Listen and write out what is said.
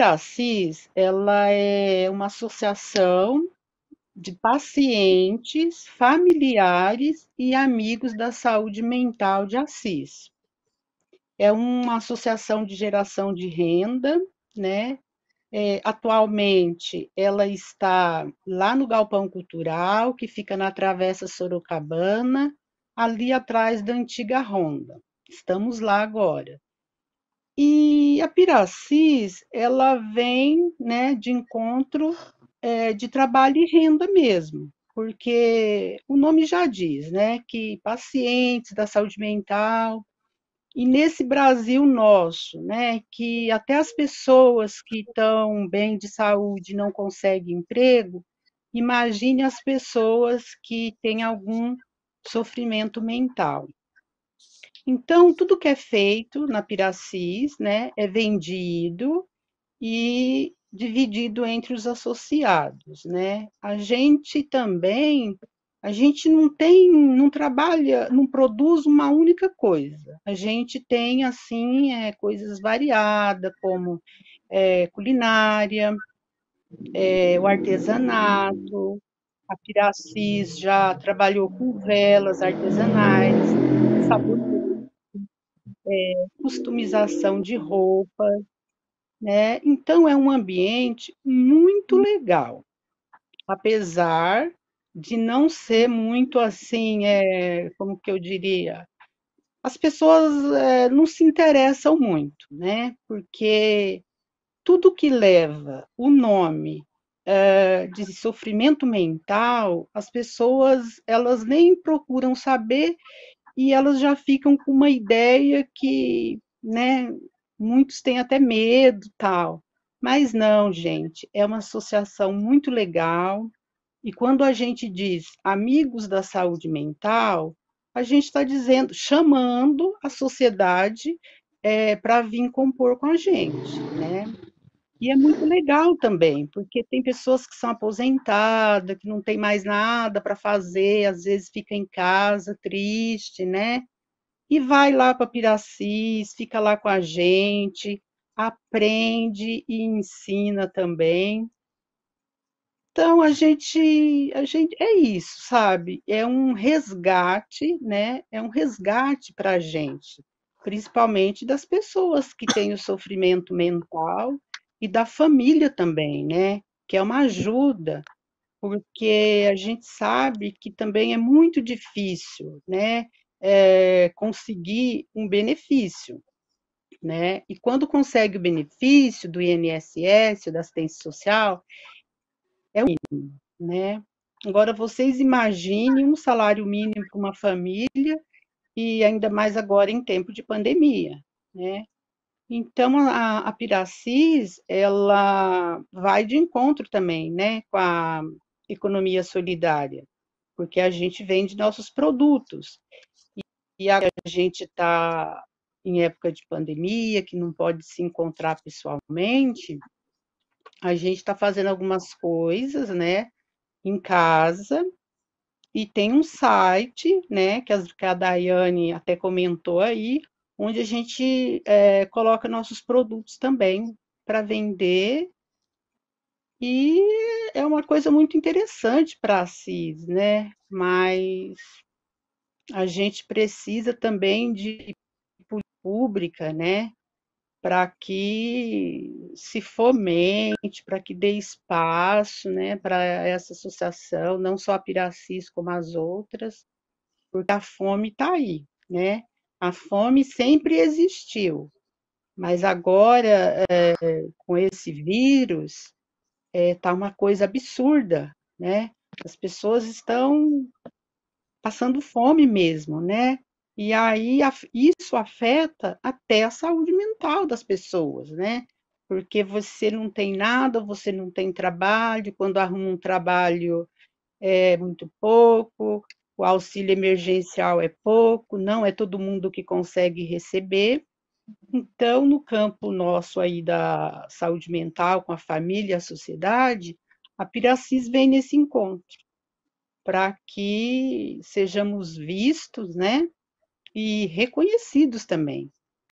A ela é uma associação de pacientes, familiares e amigos da saúde mental de Assis. É uma associação de geração de renda, né? É, atualmente ela está lá no Galpão Cultural, que fica na Travessa Sorocabana, ali atrás da antiga Ronda. Estamos lá agora a Piracis, ela vem né, de encontro é, de trabalho e renda mesmo, porque o nome já diz, né, que pacientes da saúde mental, e nesse Brasil nosso, né, que até as pessoas que estão bem de saúde não conseguem emprego, imagine as pessoas que têm algum sofrimento mental. Então, tudo que é feito na Piracis né, é vendido e dividido entre os associados. Né? A gente também, a gente não tem, não trabalha, não produz uma única coisa. A gente tem, assim, é, coisas variadas, como é, culinária, é, o artesanato, a Piracis já trabalhou com velas artesanais, sabonete, é, customização de roupa, né? Então é um ambiente muito legal, apesar de não ser muito assim, é, como que eu diria, as pessoas é, não se interessam muito, né? Porque tudo que leva o nome é, de sofrimento mental, as pessoas elas nem procuram saber e elas já ficam com uma ideia que, né, muitos têm até medo, tal. Mas não, gente, é uma associação muito legal. E quando a gente diz amigos da saúde mental, a gente está dizendo, chamando a sociedade é, eh, para vir compor com a gente, né? E é muito legal também, porque tem pessoas que são aposentadas, que não tem mais nada para fazer, às vezes fica em casa triste, né? E vai lá para Piracis, fica lá com a gente, aprende e ensina também. Então a gente, a gente é isso, sabe? É um resgate, né? É um resgate para a gente, principalmente das pessoas que têm o sofrimento mental e da família também, né? Que é uma ajuda, porque a gente sabe que também é muito difícil, né? É, conseguir um benefício, né? E quando consegue o benefício do INSS, da assistência social, é o mínimo, né? Agora, vocês imaginem um salário mínimo para uma família, e ainda mais agora em tempo de pandemia, né? Então, a, a Piracis, ela vai de encontro também, né, com a economia solidária, porque a gente vende nossos produtos. E, e a gente está em época de pandemia, que não pode se encontrar pessoalmente, a gente está fazendo algumas coisas, né, em casa, e tem um site, né, que a, que a Daiane até comentou aí, onde a gente é, coloca nossos produtos também para vender. E é uma coisa muito interessante para a CIS, né? Mas a gente precisa também de pública, né? Para que se fomente, para que dê espaço, né? Para essa associação, não só a Piracis como as outras, porque a fome está aí, né? A fome sempre existiu, mas agora, é, com esse vírus, está eh, é, uma coisa absurda, né? As pessoas estão passando fome mesmo, né? E aí isso afeta até a saúde mental das pessoas, né? Porque você não tem nada, você não tem trabalho, quando arruma um trabalho é muito pouco, o auxílio emergencial é pouco, não é todo mundo que consegue receber. Então, no campo nosso aí da saúde mental, com a família, a sociedade, a Piracis vem nesse encontro para que sejamos vistos, né, e reconhecidos também.